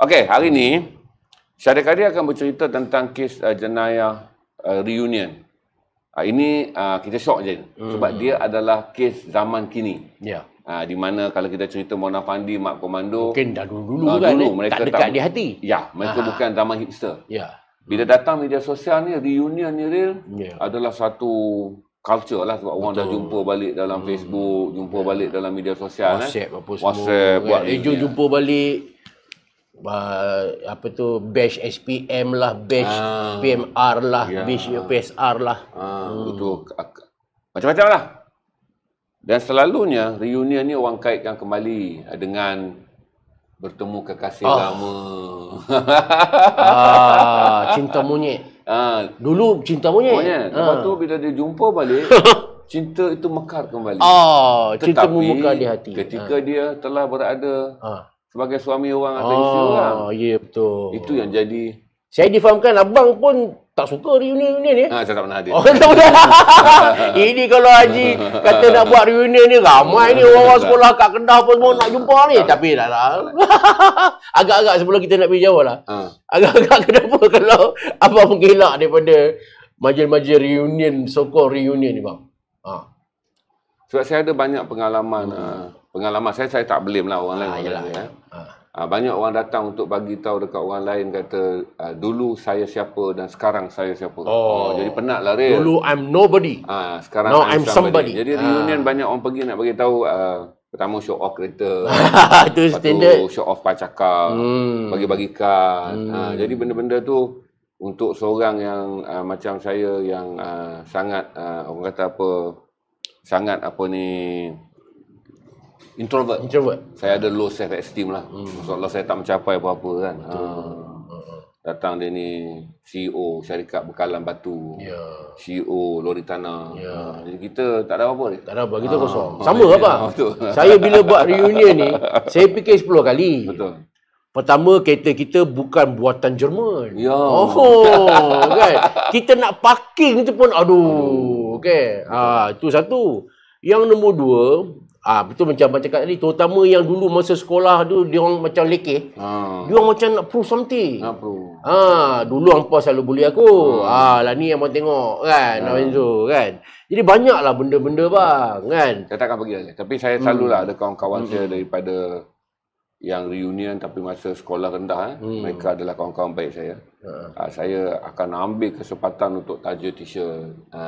Okey, hari ini Syarif Kadir akan bercerita tentang kes uh, jenayah uh, reunion. Uh, ini uh, kita syok je hmm. sebab dia adalah kes zaman kini. Ya. Yeah. Uh, di mana kalau kita cerita Mona Fandi, Mak Komando, mungkin dah dulu-dulu ah, kan. Dulu, eh, mereka tak dekat tak, di hati. Ya, mereka Aha. bukan zaman hipster. Ya. Bila datang media sosial ni reunion ni real yeah. adalah satu culture lah sebab Betul. orang dah jumpa balik dalam hmm. Facebook, jumpa yeah. balik dalam media sosial eh. WhatsApp, kan. apa semua. WhatsApp buat kan. eh, jumpa balik uh, apa tu bash SPM lah bash uh, ah. PMR lah yeah. bash PSR lah uh, hmm. itu macam-macam lah dan selalunya reunion ni orang kaitkan kembali ah, dengan bertemu kekasih oh. lama ah, cinta monyet ah. dulu cinta monyet, monyet. lepas ah. tu bila dia jumpa balik cinta itu mekar kembali ah, cinta Tetapi, di hati ketika ah. dia telah berada ah sebagai suami orang atau oh, isteri ah, orang. Oh, ya, yeah, betul. Itu yang jadi. Saya difahamkan abang pun tak suka reunion ni. Ah, saya tak pernah hadir. Oh, tak pernah. Ini kalau Haji kata nak buat reunion ni ramai ni orang-orang sekolah kat Kedah pun semua nak jumpa ni. Ah. Tapi dah lah. Agak-agak sebelum kita nak pergi jauh lah. Ah. Agak-agak kenapa kalau abang mengelak daripada majlis-majlis reunion, sokong reunion ni bang? Ha. Sebab saya ada banyak pengalaman hmm. uh, pengalaman saya saya tak blame lah orang ha, lain. Eh. Ah ya. Ha. Ha, banyak orang datang untuk bagi tahu dekat orang lain kata ah, dulu saya siapa dan sekarang saya siapa. Oh, oh jadi penatlah real. Dulu I'm nobody. Ah ha, sekarang Now I'm, I'm somebody. somebody. Jadi ha. reunion banyak orang pergi nak bagi tahu uh, pertama show off kereta. Itu standard. Show off pacakar. Hmm. Bagi-bagi kad. Hmm. Ha, jadi benda-benda tu untuk seorang yang uh, macam saya yang uh, sangat uh, orang kata apa sangat apa ni introvert. Introvert. Saya ada low self esteem lah. Hmm. So, saya tak mencapai apa-apa kan. Ha. Datang dia ni CEO syarikat bekalan batu. Yeah. CEO lori tanah. Yeah. Ya. Jadi kita tak ada apa-apa. Tak ada apa, kita ha. kosong. Sama ha. apa? Betul. Saya bila buat reunion ni, saya fikir 10 kali. Betul. Pertama kereta kita bukan buatan Jerman. Ya. Oh, kan. Kita nak parking tu pun aduh. aduh. Okey. Kan? Ha, itu satu. Yang nombor dua, Ah betul macam baca kat tadi terutama yang dulu masa sekolah tu dia orang macam leke. Ha. Ah. Dia orang macam nak prove something. Nak prove. Ha dulu hangpa selalu bully aku. Ha. ha lah ni yang mau tengok kan ha. Abenzo kan. Jadi banyaklah benda-benda bang kan. Saya takkan pergi Tapi saya selalulah hmm. ada kawan-kawan hmm. saya daripada yang reunion tapi masa sekolah rendah eh hmm. mereka adalah kawan-kawan baik saya. Ha. Ha, saya akan ambil kesempatan untuk taja t-shirt. Ha.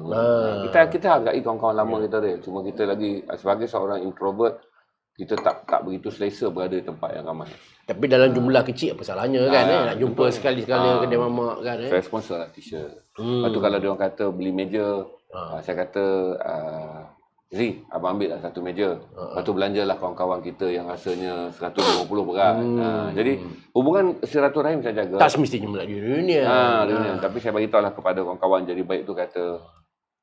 Ah, ha. Kita kita hargai kawan-kawan lama ya. kita dia. Cuma kita lagi sebagai seorang introvert kita tak tak begitu selesa berada di tempat yang ramai. Tapi dalam jumlah ha. kecil apa salahnya ha. kan ha. Eh? nak jumpa Betul. sekali-sekala ha. kedai mamak kan eh. Saya sponsor lah t-shirt. Hmm. Lepas tu hmm. kalau dia orang kata beli meja ha. saya kata uh, Z, abang ambil lah satu meja. Ha. Lepas tu lah kawan-kawan kita yang rasanya 150 berat. Hmm. Ha, jadi hubungan Siratul Rahim saya jaga. Tak semestinya melalui dunia. Ha, dunia. Ha. Tapi saya beritahu lah kepada kawan-kawan jadi baik tu kata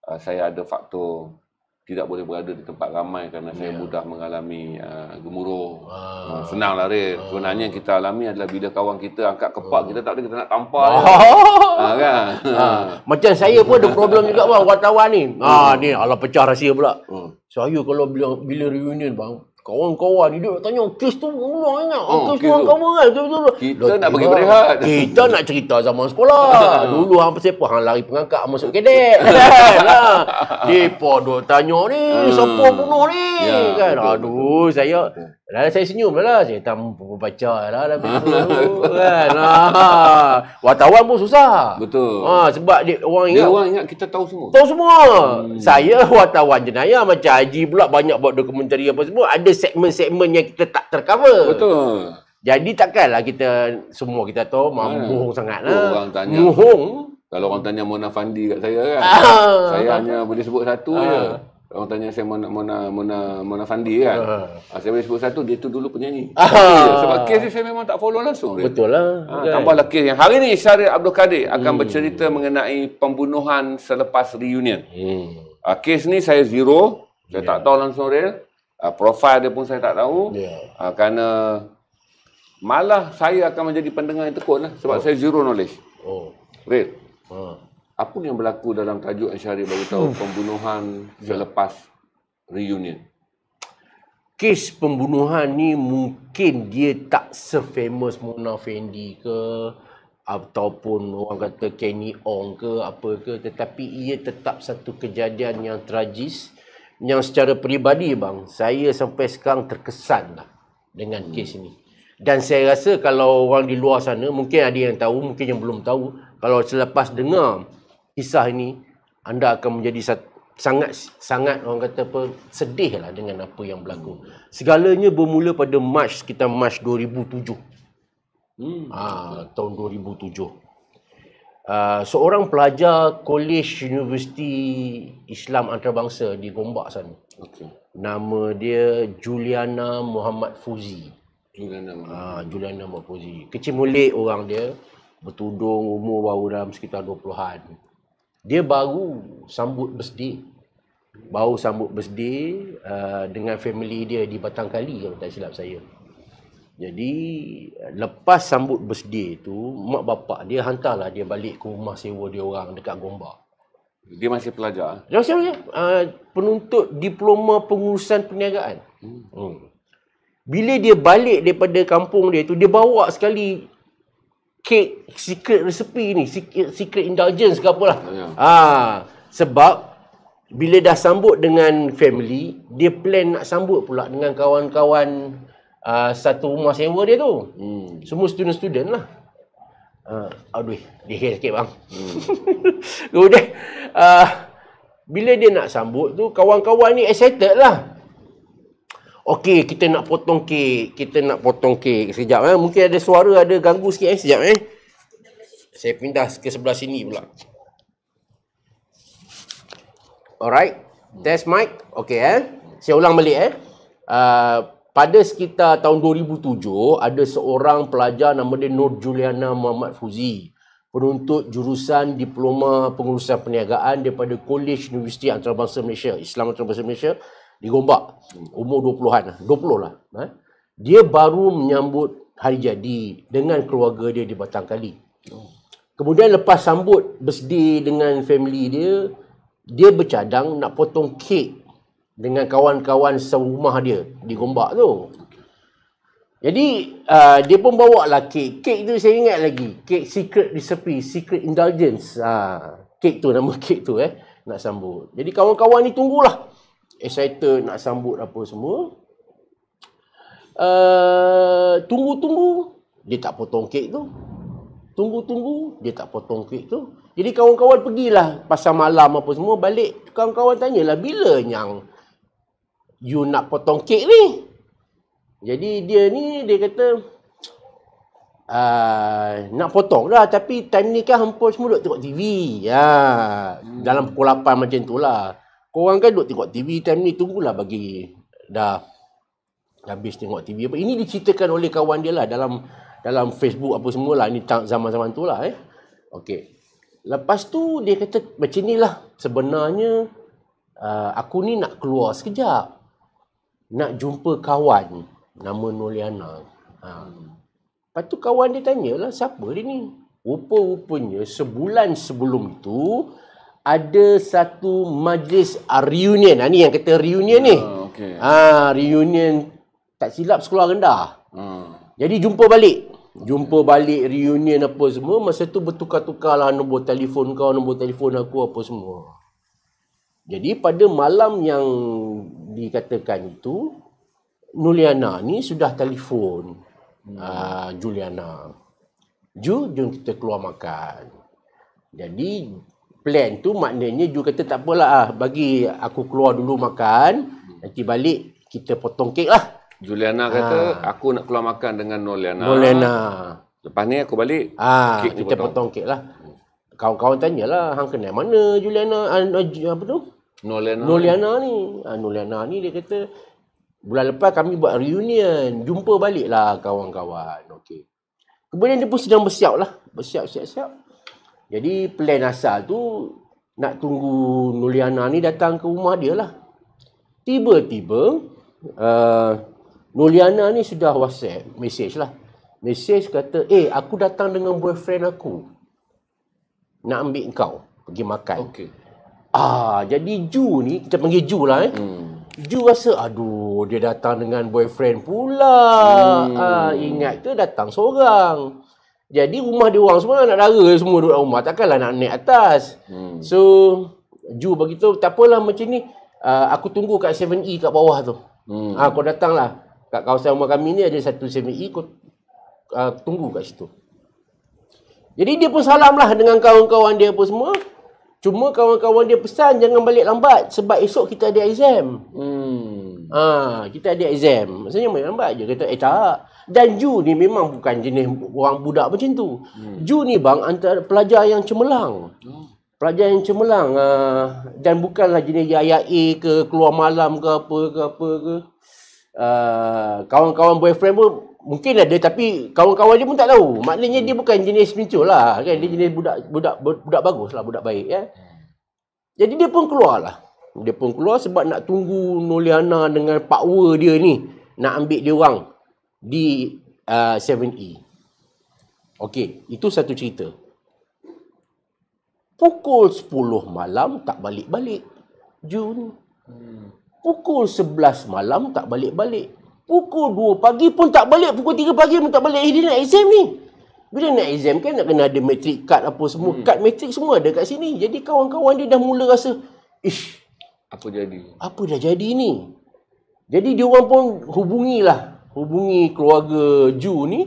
uh, saya ada faktor tidak boleh berada di tempat ramai kerana yeah. saya ya. mudah mengalami uh, gemuruh. Ah. Uh, senang lari. Ah. Sebenarnya kita alami adalah bila kawan kita angkat kepak ah. kita tak ada kita nak tampar. Oh. Ah. Ha, kan? ah. Macam saya pun ada problem juga bang wartawan ni. Ha ah, hmm. ni Allah pecah rahsia pula. Hmm. Saya kalau bila, bila reunion bang kawan-kawan hidup nak tanya kes tu keluar kan oh, kes tu orang kamu kan kita nak pergi berehat kita nak cerita zaman sekolah dulu hang siapa hang lari pengangkat masuk kedek kan depa duk tanya ni hmm. siapa bunuh ni ya, kan aduh saya lah saya senyum lah saya tak mampu baca lah lah kan wartawan pun susah betul ha, sebab dia orang ingat dia orang ingat kita tahu semua tahu semua hmm. saya wartawan jenayah macam Haji pula banyak buat dokumentari apa semua ada segmen-segmen yang kita tak tercover. Betul. Jadi takkanlah kita semua kita tahu hmm. mampu hmm. sangatlah. Oh, orang tanya. Muhung. Kalau orang tanya Mona Fandi kat saya kan. Ah. Saya ah. hanya boleh sebut satu ah. je. Orang tanya saya Mona Mona Mona, Mona Fandi kan. Ah. ah saya boleh sebut satu dia tu dulu penyanyi. Ah. Sebab kes ni saya memang tak follow langsung. Betul lah. Ha, ah, okay. Tambahlah kes yang hari ni Syarif Abdul Kadir akan hmm. bercerita mengenai pembunuhan selepas reunion. Hmm. Ha, kes ni saya zero. Saya yeah. tak tahu langsung real uh, ah, profil dia pun saya tak tahu. Yeah. Ya. Uh, kerana malah saya akan menjadi pendengar yang tekun lah sebab oh. saya zero knowledge. Oh. Real. Ha. Apa yang berlaku dalam tajuk Ansyari bagi tahu hmm. pembunuhan ya. selepas reunion? Kes pembunuhan ni mungkin dia tak se-famous Mona Fendi ke ataupun orang kata Kenny Ong ke apa ke tetapi ia tetap satu kejadian yang tragis yang secara peribadi bang saya sampai sekarang terkesan lah dengan hmm. kes ini dan saya rasa kalau orang di luar sana mungkin ada yang tahu mungkin yang belum tahu kalau selepas dengar kisah ini anda akan menjadi sangat sangat orang kata apa sedih lah dengan apa yang berlaku segalanya bermula pada March kita March 2007 hmm. ha, tahun 2007 uh, seorang pelajar kolej universiti Islam antarabangsa di Gombak sana. Okey. Nama dia Juliana Muhammad Fuzi. Juliana Muhammad. Ah, Juliana Muhammad Fuzi. Kecil molek orang dia, bertudung umur baru dalam sekitar 20-an. Dia baru sambut birthday. Baru sambut birthday uh, dengan family dia di Batang Kali kalau tak silap saya. Jadi lepas sambut birthday tu mak bapak dia hantarlah dia balik ke rumah sewa dia orang dekat Gombak. Dia masih pelajar. Dia masih pelajar. Uh, penuntut diploma pengurusan perniagaan. Hmm. hmm. Bila dia balik daripada kampung dia tu dia bawa sekali kek secret resepi ni, secret, secret indulgence ke apalah. ya. uh, sebab bila dah sambut dengan family, dia plan nak sambut pula dengan kawan-kawan uh, satu rumah sewa dia tu. Hmm. Semua student-student lah. Uh, aduh, dia sikit bang. Hmm. Kemudian, uh, bila dia nak sambut tu, kawan-kawan ni excited lah. Okey, kita nak potong kek. Kita nak potong kek. Sekejap eh. Mungkin ada suara ada ganggu sikit eh. Sekejap eh. Saya pindah ke sebelah sini pula. Alright. That's mic. Okey eh. Saya ulang balik eh. Uh, pada sekitar tahun 2007 ada seorang pelajar nama dia Nur Juliana Muhammad Fuzi penuntut jurusan diploma pengurusan perniagaan daripada Kolej Universiti Antarabangsa Malaysia Islam Antarabangsa Malaysia di Gombak umur 20-an 20 lah dia baru menyambut hari jadi dengan keluarga dia di Batang Kali kemudian lepas sambut birthday dengan family dia dia bercadang nak potong kek dengan kawan-kawan serumah dia di Gombak tu. Jadi uh, dia pun bawa lah kek. Kek tu saya ingat lagi. Kek secret recipe, secret indulgence. Ha, kek tu nama kek tu eh. Nak sambut. Jadi kawan-kawan ni tunggulah. Excited nak sambut apa semua. Uh, tunggu-tunggu dia tak potong kek tu. Tunggu-tunggu dia tak potong kek tu. Jadi kawan-kawan pergilah pasal malam apa semua balik. Kawan-kawan tanyalah bila yang you nak potong kek ni. Jadi dia ni dia kata ah, nak potong lah tapi time ni kan hampa semua duk tengok TV. Ya. Hmm. Dalam pukul 8 macam tu lah. Korang kan duk tengok TV time ni tunggulah bagi dah habis tengok TV apa. Ini diceritakan oleh kawan dia lah dalam dalam Facebook apa semua lah. Ini zaman-zaman tu lah eh. Okey. Lepas tu dia kata macam ni lah. Sebenarnya uh, aku ni nak keluar sekejap nak jumpa kawan nama Noliana. Ha. Lepas tu kawan dia tanyalah siapa dia ni? Rupa-rupanya sebulan sebelum tu ada satu majlis reunion. Ha, ni yang kata reunion ni. Uh, ah, okay. ha, reunion tak silap sekolah rendah. Hmm. Jadi jumpa balik. Jumpa balik reunion apa semua. Masa tu bertukar-tukar lah, nombor telefon kau, nombor telefon aku apa semua. Jadi pada malam yang dikatakan itu Nuliana ni sudah telefon hmm. uh, Juliana. Ju, jom kita keluar makan. Jadi plan tu maknanya Ju kata tak apalah ah, bagi aku keluar dulu makan, hmm. nanti balik kita potong kek lah. Juliana ha. kata ah. aku nak keluar makan dengan Nuliana. Nuliana. Lepas ni aku balik, ha, kita potong. potong kek lah. Kawan-kawan tanyalah, hang kenal mana Juliana? Uh, apa tu? Noliana. Noliana ni. Ha, ah, Noliana ni dia kata bulan lepas kami buat reunion. Jumpa balik lah kawan-kawan. Okey. Kemudian dia pun sedang bersiap lah. Bersiap, siap, siap. Jadi plan asal tu nak tunggu Noliana ni datang ke rumah dia lah. Tiba-tiba uh, Noliana ni sudah whatsapp message lah. Message kata, eh aku datang dengan boyfriend aku. Nak ambil kau pergi makan. Okey. Ah, jadi Ju ni, kita panggil Ju lah eh. Hmm. Ju rasa, aduh, dia datang dengan boyfriend pula. Hmm. Ah, ingat tu datang seorang. Jadi rumah dia orang semua nak dara semua duduk rumah. Takkanlah nak naik atas. Hmm. So, Ju bagi tu, tak apalah macam ni. Uh, aku tunggu kat 7E kat bawah tu. Hmm. Ah, kau datanglah. Kat kawasan rumah kami ni ada satu 7E. Kau uh, tunggu kat situ. Jadi dia pun salamlah dengan kawan-kawan dia pun semua. Cuma kawan-kawan dia pesan jangan balik lambat sebab esok kita ada exam. Hmm. Ah, ha, kita ada exam. Maksudnya balik lambat je kata eh tak. Dan Ju ni memang bukan jenis orang budak macam tu. Hmm. Ju ni bang antara pelajar yang cemerlang. Hmm. Pelajar yang cemerlang uh, dan bukanlah jenis yang ayat A ke keluar malam ke apa ke apa ke. Uh, kawan-kawan boyfriend pun Mungkin ada lah tapi kawan-kawan dia pun tak tahu. Maknanya dia bukan jenis pincul lah. Kan? Dia jenis budak budak budak bagus lah. Budak baik. Ya? Hmm. Jadi dia pun keluar lah. Dia pun keluar sebab nak tunggu Noliana dengan power dia ni. Nak ambil dia orang di uh, 7E. Okey. Itu satu cerita. Pukul 10 malam tak balik-balik. Jun. Hmm. Pukul 11 malam tak balik-balik. Pukul 2 pagi pun tak balik. Pukul 3 pagi pun tak balik. Eh, dia nak exam ni. Bila nak exam kan, nak kena ada matrik card apa semua. Hmm. Card matrik semua ada kat sini. Jadi, kawan-kawan dia dah mula rasa, ish. Apa jadi? Apa dah jadi ni? Jadi, dia orang pun hubungilah. Hubungi keluarga Ju ni.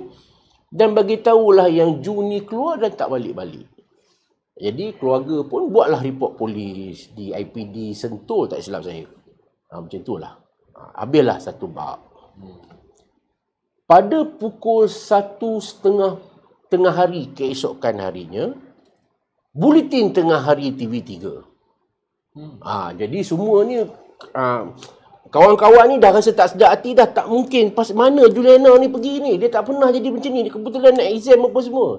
Dan bagi tahulah yang Ju ni keluar dan tak balik-balik. Jadi, keluarga pun buatlah report polis di IPD Sentul tak silap saya. Ha, macam itulah. Ha, habislah satu bab. Pada pukul satu setengah tengah hari keesokan harinya, bulletin tengah hari TV3. Hmm. Ha, jadi semua ni ha, kawan-kawan ni dah rasa tak sedar hati dah tak mungkin pas mana Juliana ni pergi ni dia tak pernah jadi macam ni dia kebetulan nak exam apa semua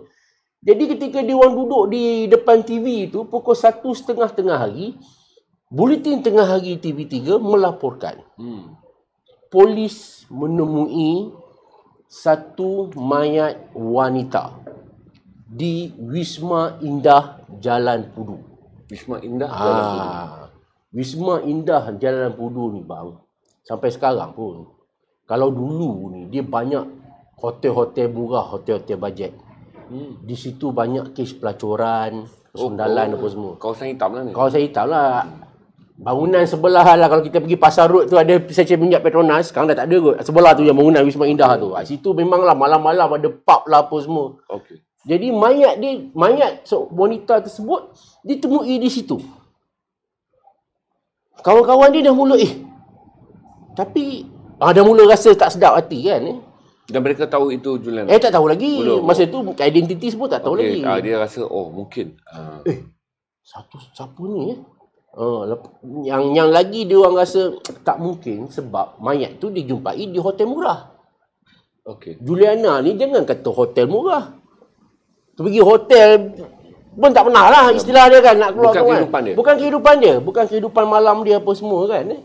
jadi ketika dia orang duduk di depan TV tu pukul satu setengah tengah hari bulletin tengah hari TV3 melaporkan hmm polis menemui satu mayat wanita di Wisma Indah Jalan Pudu. Wisma Indah ah, Jalan ha. Pudu. Wisma Indah Jalan Pudu ni bang. Sampai sekarang pun. Kalau dulu ni dia banyak hotel-hotel murah, hotel-hotel bajet. Hmm. Di situ banyak kes pelacuran, persundalan oh, oh. apa semua. Kawasan hitam lah ni. Kawasan hitam lah. Hmm. Bangunan sebelah lah kalau kita pergi pasar road tu ada secer minyak Petronas sekarang dah tak ada kot. Sebelah tu yang bangunan Wisma Indah tu. Di ah, situ memanglah malam-malam ada pub lah apa semua. Okey. Jadi mayat dia mayat so, wanita tersebut ditemui di situ. Kawan-kawan dia dah mula eh. Tapi ah, dah mula rasa tak sedap hati kan eh. Dan mereka tahu itu Julian. Eh tak tahu lagi. Mula, Masa itu identiti semua tak tahu okay. lagi. Ah, dia rasa oh mungkin. Uh... Eh satu siapa ni eh? Oh, yang yang lagi dia orang rasa tak mungkin sebab mayat tu dijumpai di hotel murah. Okey. Juliana ni jangan kata hotel murah. Tu pergi hotel pun tak pernah lah istilah dia kan nak keluar bukan tu kan. Kehidupan dia. Bukan kehidupan dia. Bukan kehidupan malam dia apa semua kan. Eh?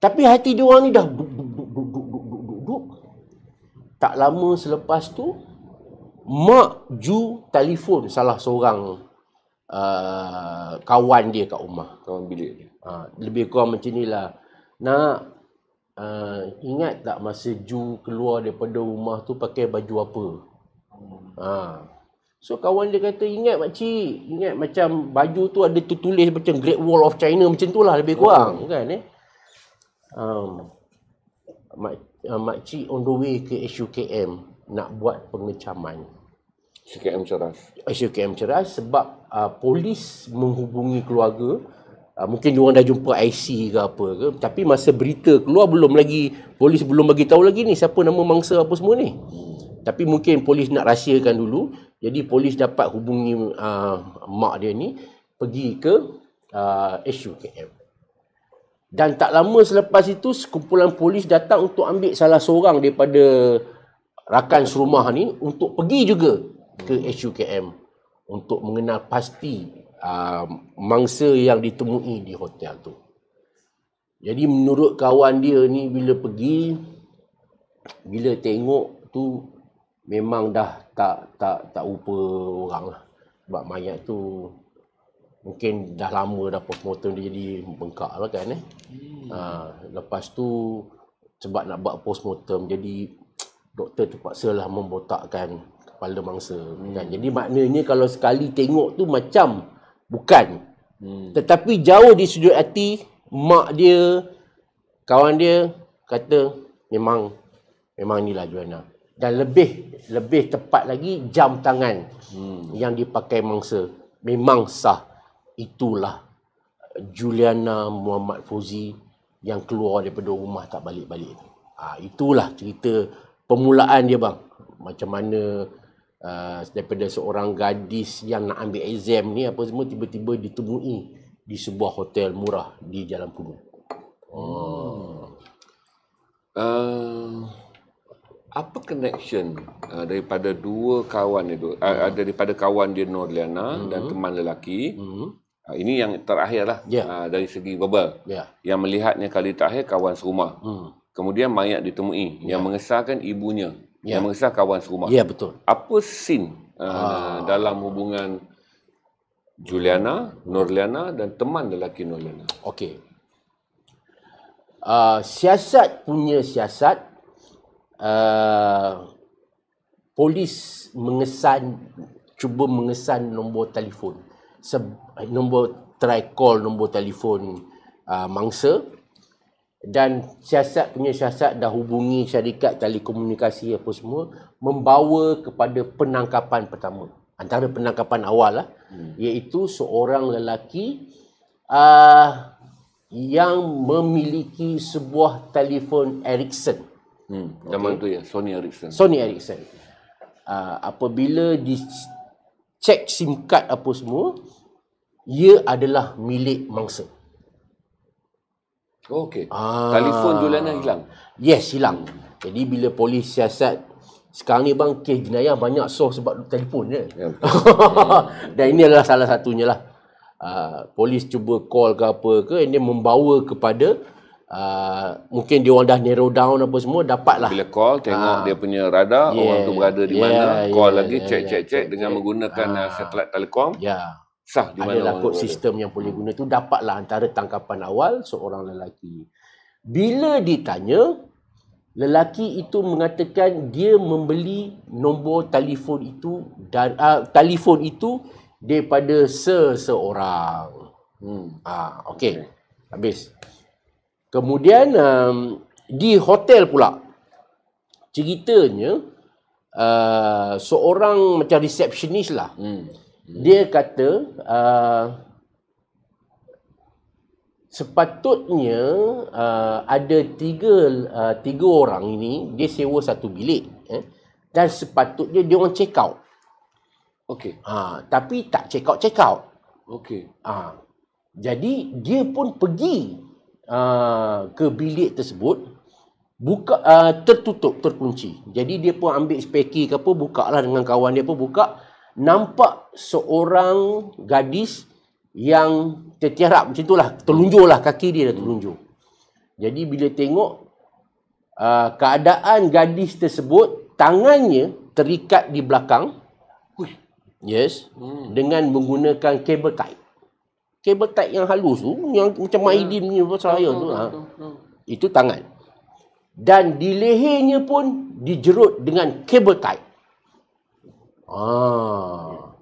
Tapi hati dia orang ni dah duk, duk, duk, duk, duk, duk, duk, duk, duk. Tak lama selepas tu, Mak Ju telefon salah seorang Uh, kawan dia kat rumah. Kawan bilik dia. Ha, lebih kurang macam ni Nak, uh, ingat tak masa Ju keluar daripada rumah tu pakai baju apa? Ha. So kawan dia kata, ingat makcik, ingat macam baju tu ada tertulis macam Great Wall of China macam tu lah lebih kurang. Hmm. Kan, eh? um, mak, uh, makcik on the way ke HUKM nak buat pengecaman. SKM Ceras. Eh, SKM Ceras sebab uh, polis menghubungi keluarga. Uh, mungkin diorang dah jumpa IC ke apa ke. Tapi masa berita keluar belum lagi. Polis belum bagi tahu lagi ni siapa nama mangsa apa semua ni. Tapi mungkin polis nak rahsiakan dulu. Jadi polis dapat hubungi uh, mak dia ni. Pergi ke uh, SUKM. Dan tak lama selepas itu, sekumpulan polis datang untuk ambil salah seorang daripada rakan serumah ni untuk pergi juga ke HUKM untuk mengenal pasti uh, mangsa yang ditemui di hotel tu. Jadi menurut kawan dia ni bila pergi bila tengok tu memang dah tak tak tak rupa orang lah. Sebab mayat tu mungkin dah lama dah postmortem dia jadi bengkak lah kan eh. Hmm. Ha, lepas tu sebab nak buat postmortem jadi doktor terpaksa lah membotakkan kepala mangsa hmm. kan? jadi maknanya kalau sekali tengok tu macam bukan hmm. tetapi jauh di sudut hati mak dia kawan dia kata memang memang inilah Juana dan lebih lebih tepat lagi jam tangan hmm. yang dipakai mangsa memang sah itulah Juliana Muhammad Fuzi yang keluar daripada rumah tak balik-balik. Ha, itulah cerita permulaan dia bang. Macam mana uh, daripada seorang gadis yang nak ambil exam ni apa semua tiba-tiba ditemui di sebuah hotel murah di Jalan Pulu. Oh. Hmm. Uh, apa connection uh, daripada dua kawan itu? Uh, hmm. Daripada kawan dia Norliana hmm. dan teman lelaki. Hmm. ini yang terakhir lah yeah. Ya. dari segi verbal. Yeah. Yang melihatnya kali terakhir kawan serumah. Hmm. Kemudian mayat ditemui yeah. yang ya. mengesahkan ibunya yeah. yang mengesah kawan serumah. Ya, yeah, betul. Apa sin uh, ah. dalam hubungan Juliana, Norliana dan teman lelaki Norliana? Okey. Uh, siasat punya siasat uh, polis mengesan cuba mengesan nombor telefon Se- nombor try call nombor telefon uh, mangsa dan siasat punya siasat dah hubungi syarikat telekomunikasi apa semua membawa kepada penangkapan pertama antara penangkapan awal lah hmm. iaitu seorang lelaki uh, yang memiliki sebuah telefon Ericsson hmm zaman okay. tu ya Sony Ericsson Sony Ericsson uh, apabila di check SIM card apa semua ia adalah milik mangsa hmm Oh, okey. Ah. Telefon Juliana hilang. Yes, hilang. Hmm. Jadi bila polis siasat sekarang ni bang kes jenayah banyak soh sebab telefon je. Yeah, ya, Dan ini adalah salah satunya lah. Uh, polis cuba call ke apa ke ini membawa kepada uh, mungkin dia orang dah narrow down apa semua dapatlah bila call tengok uh, dia punya radar yeah, orang tu berada di yeah, mana call yeah, lagi yeah, check, yeah, check check check dengan check. menggunakan uh, satelit telekom yeah sah di mana kod sistem yang boleh hmm. guna tu dapatlah antara tangkapan awal seorang lelaki bila ditanya lelaki itu mengatakan dia membeli nombor telefon itu dan uh, telefon itu daripada seseorang hmm ah okey habis kemudian um, di hotel pula ceritanya uh, seorang macam receptionist lah hmm Hmm. dia kata uh, sepatutnya uh, ada tiga uh, tiga orang ini dia sewa satu bilik eh, dan sepatutnya dia orang check out. Okey. Ha, tapi tak check out check out. Okey. Ha, jadi dia pun pergi uh, ke bilik tersebut buka uh, tertutup terkunci. Jadi dia pun ambil speki ke apa lah dengan kawan dia pun buka nampak seorang gadis yang tertiarap macam itulah terlunjurlah kaki dia dah terlunjur jadi bila tengok uh, keadaan gadis tersebut tangannya terikat di belakang yes hmm. dengan menggunakan kabel tie kabel tie yang halus tu yang macam yeah. Maidin ni pasal saya tu ha. itu tangan dan di lehernya pun dijerut dengan kabel tie Ah.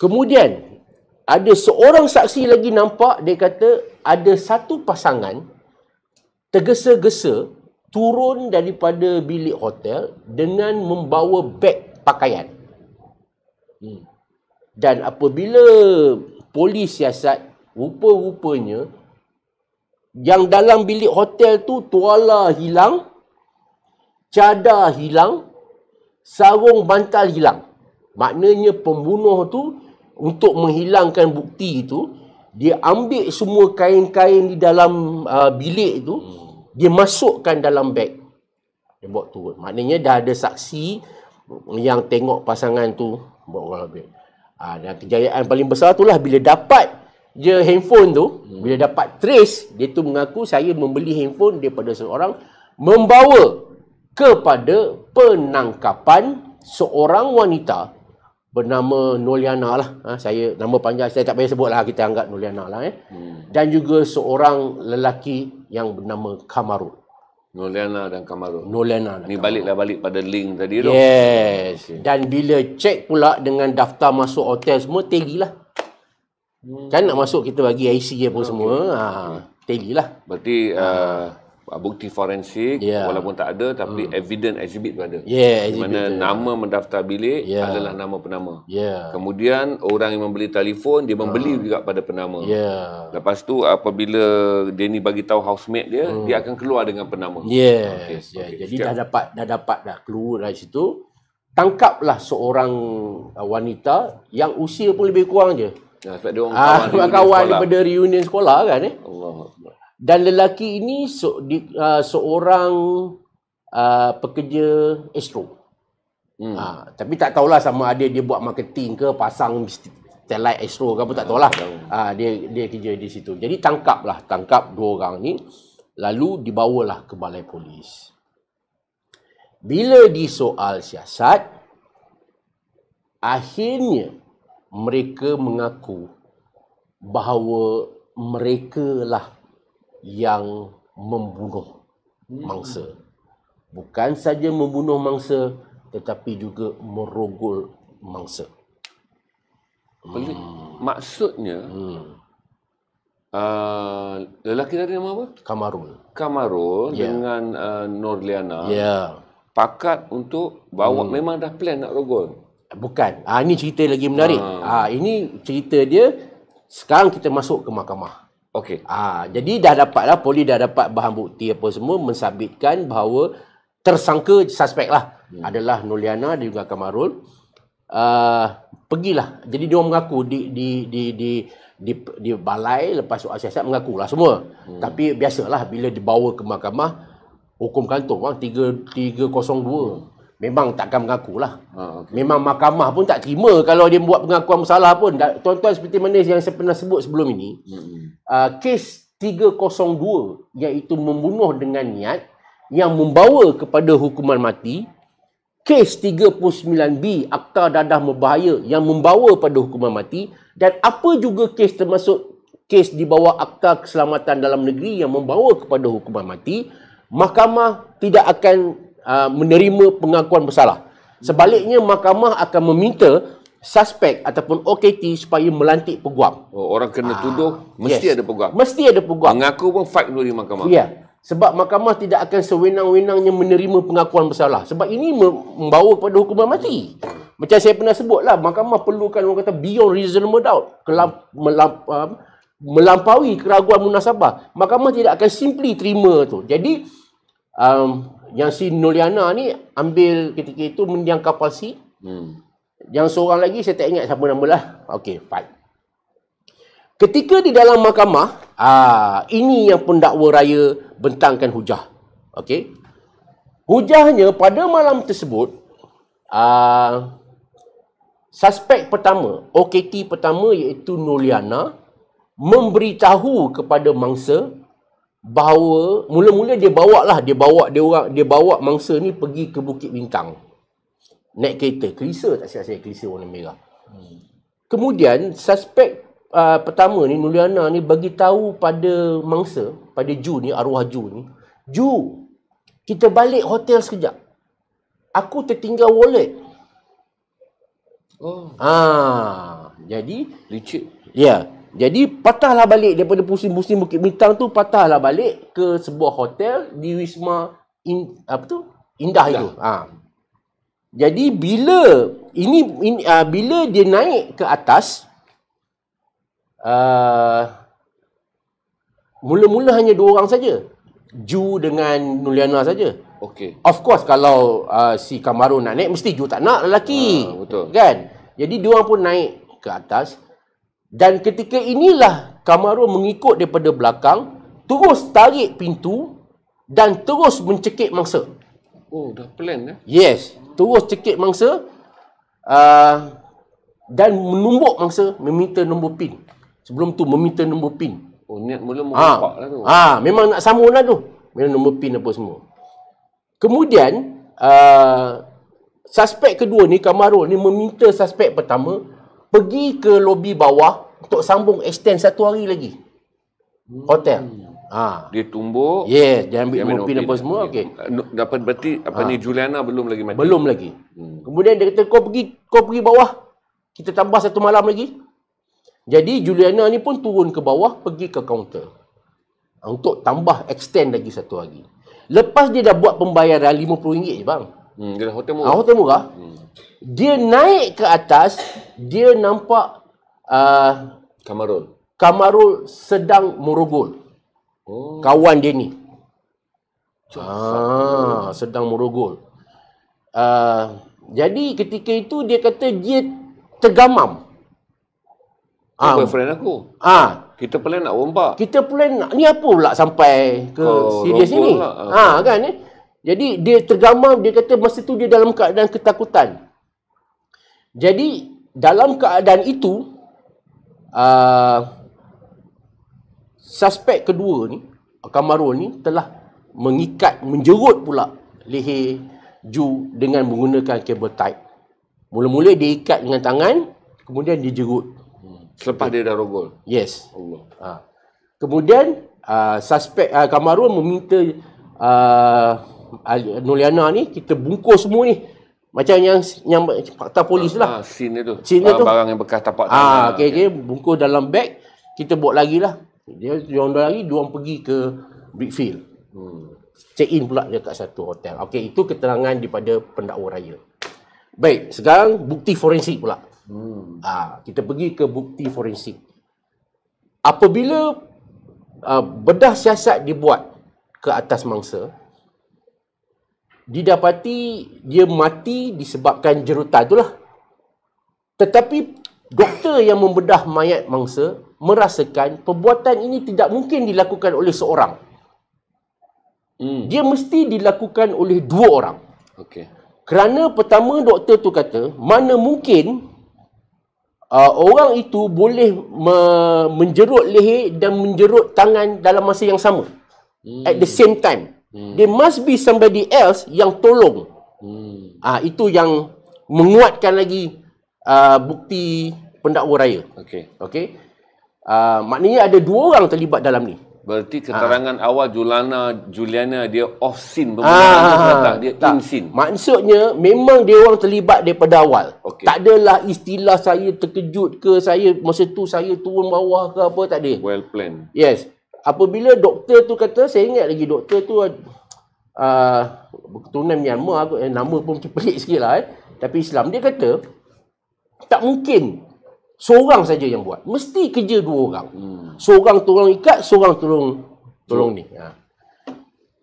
Kemudian ada seorang saksi lagi nampak dia kata ada satu pasangan tergesa-gesa turun daripada bilik hotel dengan membawa beg pakaian. Hmm. Dan apabila polis siasat rupa-rupanya yang dalam bilik hotel tu tuala hilang, cadar hilang, sarung bantal hilang. Maknanya pembunuh tu untuk menghilangkan bukti itu dia ambil semua kain-kain di dalam uh, bilik itu hmm. dia masukkan dalam beg. Dia buat turun. Maknanya dah ada saksi yang tengok pasangan tu buat orang lebih. Ah, uh, dan kejayaan paling besar itulah bila dapat je handphone tu, hmm. bila dapat trace dia tu mengaku saya membeli handphone daripada seorang membawa kepada penangkapan seorang wanita bernama Noliana lah. Ha, saya nama panjang saya tak payah sebut lah kita anggap Noliana lah eh. Hmm. Dan juga seorang lelaki yang bernama Kamarul. Noliana dan Kamarul. Noliana. Dan Ni lah balik pada link tadi tu. Yes. Okay. Dan bila cek pula dengan daftar masuk hotel semua tegi lah. Hmm. Kan nak masuk kita bagi IC je pun okay. semua. Ha, tagih lah. Berarti uh, Ah, bukti forensik yeah. walaupun tak ada tapi mm. evidence exhibit pada. Yeah, di mana exhibit, nama mendaftar bilik yeah. adalah nama penama. Yeah. Kemudian orang yang membeli telefon dia membeli mm. juga pada penama. Yeah. Lepas tu apabila dia bagi tahu housemate dia mm. dia akan keluar dengan penama. Yes. Ya, okay. Yeah. Okay. Jadi Sekian. dah dapat dah dapat dah keluar dari situ tangkaplah seorang uh, wanita yang usia pun lebih kurang je. Ya, sebab dia orang kawan, ah, kawan daripada reunion sekolah kan eh. Allah dan lelaki ini so, di, uh, seorang uh, pekerja astro. Hmm. Ha, tapi tak tahulah sama ada dia buat marketing ke pasang telai astro ke apa tak tahulah. Ha, dia dia kerja di situ. Jadi tangkaplah, tangkap dua orang ni lalu dibawalah ke balai polis. Bila disoal siasat akhirnya mereka mengaku bahawa mereka lah yang membunuh hmm. mangsa. Bukan saja membunuh mangsa tetapi juga merogol mangsa. hmm. maksudnya hmm. Uh, lelaki dari nama apa? Kamarul. Kamarul yeah. dengan uh, Norliana. Ya. Yeah. Pakat untuk bawa hmm. memang dah plan nak rogol. Bukan. Ah ha, ini cerita lagi menarik. Ah ha. ha, ini cerita dia sekarang kita masuk ke mahkamah. Okey. Ah, jadi dah dapatlah polis dah dapat bahan bukti apa semua mensabitkan bahawa tersangka suspek lah hmm. adalah Nuliana, dan juga Kamarul. Uh, ah, pergilah. Jadi dia mengaku di di di di di, di balai lepas soal siasat mengaku lah semua. Hmm. Tapi biasalah bila dibawa ke mahkamah hukum kantor bang 302. Hmm. Memang takkan mengaku lah. Ha, ah, okay. Memang mahkamah pun tak terima kalau dia buat pengakuan bersalah pun. Tuan-tuan seperti mana yang saya pernah sebut sebelum ini. Hmm. Uh, kes 302 iaitu membunuh dengan niat yang membawa kepada hukuman mati. Kes 39B Akta Dadah Membahaya yang membawa kepada hukuman mati. Dan apa juga kes termasuk kes di bawah Akta Keselamatan Dalam Negeri yang membawa kepada hukuman mati. Mahkamah tidak akan Uh, menerima pengakuan bersalah. Sebaliknya mahkamah akan meminta suspek ataupun OKT supaya melantik peguam. Oh, orang kena ah, tuduh mesti yes. ada peguam. Mesti ada peguam. Mengaku pun fight dulu di mahkamah. Ya. Sebab mahkamah tidak akan sewenang-wenangnya menerima pengakuan bersalah. Sebab ini membawa kepada hukuman mati. Macam saya pernah sebutlah, mahkamah perlukan orang kata beyond reasonable doubt. Kelam, melamp, uh, um, melampaui keraguan munasabah. Mahkamah tidak akan simply terima tu. Jadi, um, yang si Noliana ni ambil ketika itu mendiang kapal si. Hmm. Yang seorang lagi saya tak ingat siapa namalah. Okey, fine. Ketika di dalam mahkamah, ah ini yang pendakwa raya bentangkan hujah. Okey. Hujahnya pada malam tersebut aa, ah, suspek pertama, OKT pertama iaitu Noliana memberitahu kepada mangsa Bawa, mula-mula dia bawa lah dia bawa dia orang dia bawa mangsa ni pergi ke Bukit Bintang naik kereta kelisa tak siap saya kelisa warna merah kemudian suspek uh, pertama ni Muliana ni bagi tahu pada mangsa pada Ju ni arwah Ju ni Ju kita balik hotel sekejap aku tertinggal wallet oh. ah jadi lucu, ya yeah. Jadi patahlah balik daripada pusing-pusing Bukit Bintang tu patahlah balik ke sebuah hotel di Wisma in, apa tu? Indah, Indah. itu. Ah. Ha. Jadi bila ini in, uh, ah, bila dia naik ke atas uh, mula-mula hanya dua orang saja. Ju dengan Nuliana saja. Okey. Of course kalau uh, si Kamaru nak naik mesti Ju tak nak lelaki. Ha, betul. Kan? Jadi dua orang pun naik ke atas. Dan ketika inilah Kamaru mengikut daripada belakang, terus tarik pintu dan terus mencekik mangsa. Oh, dah plan eh? Yes. Terus cekik mangsa uh, dan menumbuk mangsa meminta nombor pin. Sebelum tu meminta nombor pin. Oh, niat mula ah. merompak ha. lah tu. Ha, memang nak sambung lah tu. Mereka nombor pin apa semua. Kemudian, uh, suspek kedua ni, Kamarul ni meminta suspek pertama pergi ke lobi bawah untuk sambung extend satu hari lagi. Hotel. Hmm. Ha. Dia tumbuk. Yes, dia ambil hemoglobin apa semua. Okey. Dapat berarti apa ha. ni Juliana belum lagi mati. Belum lagi. Hmm. Kemudian dia kata kau pergi kau pergi bawah. Kita tambah satu malam lagi. Jadi Juliana ni pun turun ke bawah pergi ke kaunter. Untuk tambah extend lagi satu hari. Lepas dia dah buat pembayaran RM50 je bang. Hmm, dia hotel murah. Ah, hmm. Dia naik ke atas, dia nampak uh, Kamarul. Kamarul sedang merogol. Hmm. Oh. Kawan dia ni. Jasa. Ah, sedang merogol. Uh, jadi ketika itu dia kata dia tergamam. Ah, boyfriend aku. Ah, kita plan nak rompak. Kita plan nak ni apa pula sampai ke oh, serius ni? Lah. Ah, kan ni. Eh? Jadi dia tergamam, dia kata masa tu dia dalam keadaan ketakutan. Jadi dalam keadaan itu, uh, suspek kedua ni, Kamarul ni telah mengikat, menjerut pula leher Ju dengan menggunakan kabel tight. Mula-mula dia ikat dengan tangan, kemudian dia jerut. Selepas dia dah rogol? Yes. Allah. Ha. Kemudian, uh, suspek uh, Kamarul meminta uh, Nuliana ni kita bungkus semua ni macam yang yang fakta polis lah ha, scene tu scene barang, tu barang yang bekas tapak tangan ha, ah, okay, okay. bungkus dalam beg kita buat lagi lah dia orang dah lagi dia orang pergi ke Brickfield hmm. check in pula dia kat satu hotel Okay, itu keterangan daripada pendakwa raya baik sekarang bukti forensik pula hmm. ha, kita pergi ke bukti forensik apabila uh, bedah siasat dibuat ke atas mangsa didapati dia mati disebabkan jerutan itulah. Tetapi doktor yang membedah mayat mangsa merasakan perbuatan ini tidak mungkin dilakukan oleh seorang. Hmm. Dia mesti dilakukan oleh dua orang. Okey. Kerana pertama doktor tu kata, mana mungkin uh, orang itu boleh me- menjerut leher dan menjerut tangan dalam masa yang sama. Hmm. At the hmm. same time. Hmm. There must be somebody else yang tolong. Hmm. Ah itu yang menguatkan lagi uh, bukti pendakwa raya. Okey. Okey. Uh, maknanya ada dua orang terlibat dalam ni. Berarti keterangan ha. awal Juliana Juliana dia off scene pembunuhan ha, ha, ha. dia tak. in scene. Maksudnya memang dia orang terlibat daripada awal. Okay. Tak adalah istilah saya terkejut ke saya masa tu saya turun bawah ke apa tak ada. Well planned. Yes apabila doktor tu kata saya ingat lagi doktor tu uh, ah, turunan Myanmar aku eh, nama pun macam pelik sikit lah eh. tapi Islam dia kata tak mungkin seorang saja yang buat mesti kerja dua orang hmm. seorang tolong ikat seorang tolong tolong ni ha.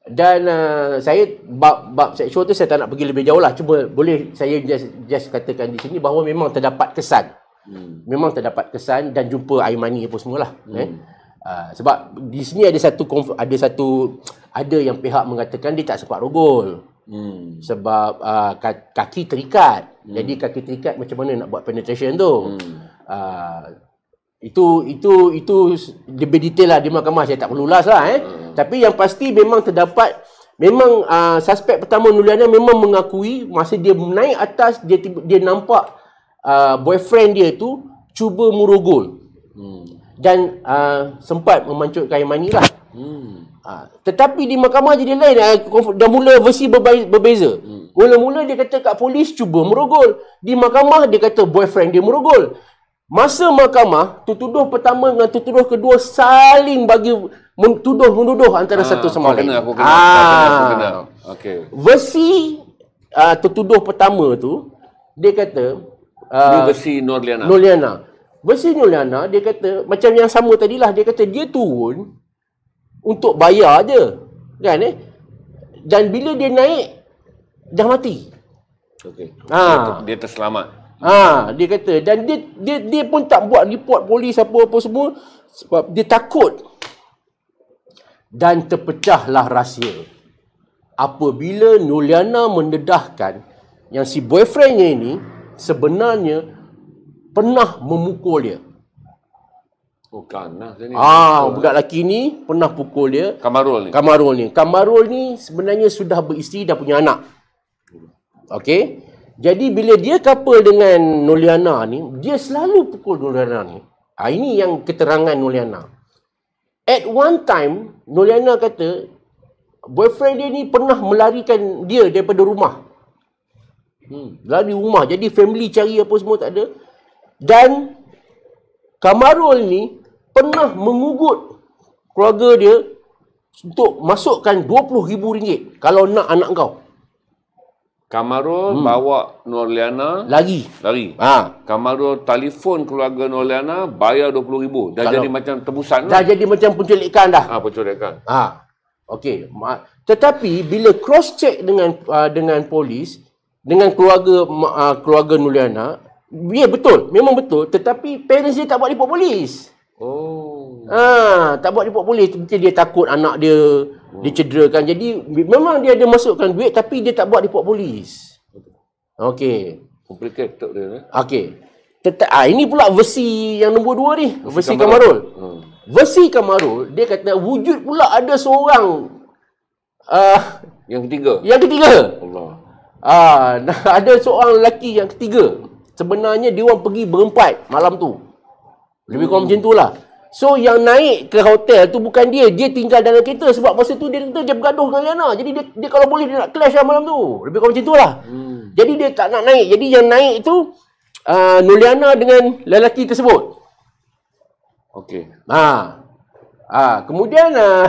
dan uh, saya bab bab seksual tu saya tak nak pergi lebih jauh lah Cuba boleh saya just, just katakan di sini bahawa memang terdapat kesan hmm. memang terdapat kesan dan jumpa air mani apa semualah hmm. eh. Ah, sebab di sini ada satu ada satu ada yang pihak mengatakan dia tak sempat rogol. Hmm. Sebab uh, kaki terikat. Hmm. Jadi kaki terikat macam mana nak buat penetration tu? Hmm. Uh, itu itu itu lebih detail lah di mahkamah saya tak perlu ulas lah eh. Hmm. Tapi yang pasti memang terdapat memang uh, suspek pertama Nuliana memang mengakui masa dia naik atas dia dia nampak uh, boyfriend dia tu cuba merogol. Hmm dan uh, sempat memancut air mani lah. Hmm. Ha, tetapi di mahkamah jadi lain uh, dah mula versi berbeza. Hmm. Mula-mula dia kata kat polis cuba merogol. Di mahkamah dia kata boyfriend dia merogol. Masa mahkamah tertuduh pertama dengan tertuduh kedua saling bagi tuduh menuduh antara ha, satu sama lain. Kena, aku kena, ha. aku kena. Okay. Versi uh, tertuduh pertama tu dia kata uh, versi Nurliana. Nurliana. Versi Juliana dia kata macam yang sama tadilah dia kata dia turun untuk bayar je. Kan eh? Dan bila dia naik dah mati. Okey. Ha. Dia terselamat. Ha, dia kata dan dia dia dia pun tak buat report polis apa-apa semua sebab dia takut. Dan terpecahlah rahsia. Apabila Juliana mendedahkan yang si boyfriendnya ini sebenarnya pernah memukul dia. Oh, kanah sini. Ah, budak lelaki ni pernah pukul dia. Kamarul ni. Kamarul ni. Kamarul ni sebenarnya sudah beristeri dah punya anak. Okey. Jadi bila dia couple dengan Noliana ni, dia selalu pukul Noliana ni. Ha, ini yang keterangan Noliana. At one time, Noliana kata, boyfriend dia ni pernah melarikan dia daripada rumah. Hmm. Lari rumah. Jadi family cari apa semua tak ada. Dan Kamarul ni pernah mengugut keluarga dia untuk masukkan rm ringgit kalau nak anak kau. Kamarul hmm. bawa Norliana lagi. Lari. Ha. Kamarul telefon keluarga Norliana bayar RM20,000. Dah kalau jadi macam tebusan. Dah lah. jadi macam penculikan dah. Ha, penculikan. Ha. Okey. Ma- tetapi bila cross check dengan uh, dengan polis dengan keluarga uh, keluarga Nuliana Ya betul, memang betul tetapi parents dia tak buat report polis. Oh. Ah, ha, tak buat report polis mungkin dia takut anak dia oh. dicederakan. Jadi memang dia ada masukkan duit tapi dia tak buat report polis. Okey. Complicated betul dia. Eh? Okey. Tetap ah ini pula versi yang nombor dua ni, versi, versi Kamarul. Kamarul. Hmm. Versi Kamarul dia kata wujud pula ada seorang ah uh, yang ketiga. Yang ketiga. Allah. Ah, ada seorang lelaki yang ketiga sebenarnya dia orang pergi berempat malam tu. Lebih kurang hmm. macam itulah. So yang naik ke hotel tu bukan dia, dia tinggal dalam kereta sebab masa tu dia kata dia bergaduh dengan Liana. Jadi dia dia kalau boleh dia nak clash lah malam tu. Lebih kurang macam lah. Hmm. Jadi dia tak nak naik. Jadi yang naik tu uh, ah, Nuliana dengan lelaki tersebut. Okay. Ha. Ha, kemudian uh,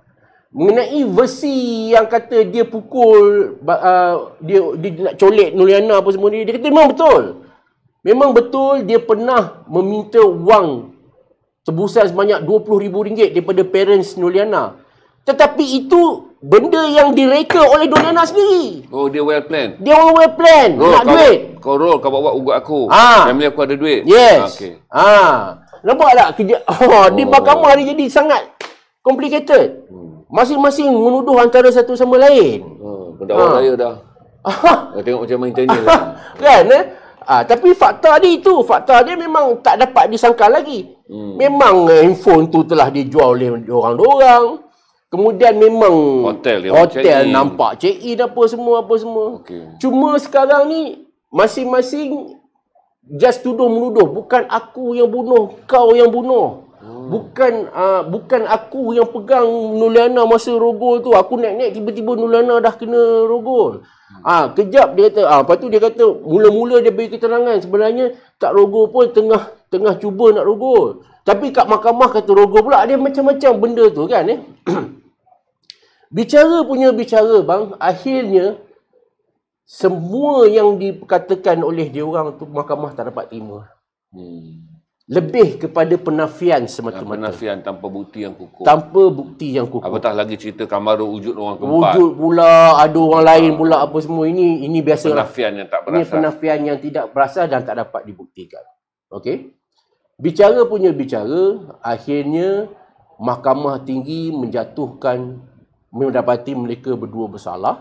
mengenai versi yang kata dia pukul uh, dia dia nak colek Nuliana apa semua ni, dia kata memang betul. Memang betul dia pernah meminta wang tebusan sebanyak rm ringgit daripada parents Noliana. Tetapi itu benda yang direka oleh Doliana sendiri. Oh, dia well plan. Dia orang well plan. Roll, oh, Nak kau, duit. Kau roll, kau buat ugut aku. Ha. Family aku ada duit. Yes. Ah, okay. Ha. Nampak tak? Kerja, oh, oh. Di mahkamah dia jadi sangat complicated. Hmm. Masing-masing menuduh antara satu sama lain. Oh, Pendakwa ha. saya dah. Ha. Tengok macam main tenis lah. Kan, eh? Ha, tapi fakta dia itu, fakta dia memang tak dapat disangka lagi. Hmm. Memang eh, handphone tu telah dijual oleh orang-orang. Kemudian memang hotel, dia hotel check nampak check-in apa semua, apa semua. Okay. Cuma sekarang ni, masing-masing just tuduh-menuduh. Bukan aku yang bunuh, kau yang bunuh. Hmm. Bukan uh, bukan aku yang pegang Nulana masa rogol tu. Aku naik-naik tiba-tiba Nulana dah kena rogol. Hmm. Ah, kejap dia kata, ah, lepas tu dia kata mula-mula dia beri keterangan sebenarnya tak rogol pun tengah tengah cuba nak rogol. Tapi kat mahkamah kata rogol pula dia macam-macam benda tu kan eh. bicara punya bicara bang, akhirnya semua yang dikatakan oleh dia orang tu mahkamah tak dapat terima. Hmm lebih kepada penafian semata-mata. Penafian tanpa bukti yang kukuh. Tanpa bukti yang kukuh. Apatah lagi cerita kamaru wujud orang keempat. Wujud pula, ada orang ah. lain pula apa semua ini ini biasa penafian yang tak berasa. Ini penafian yang tidak berasa dan tak dapat dibuktikan. Okey. Bicara punya bicara, akhirnya mahkamah tinggi menjatuhkan mendapati mereka berdua bersalah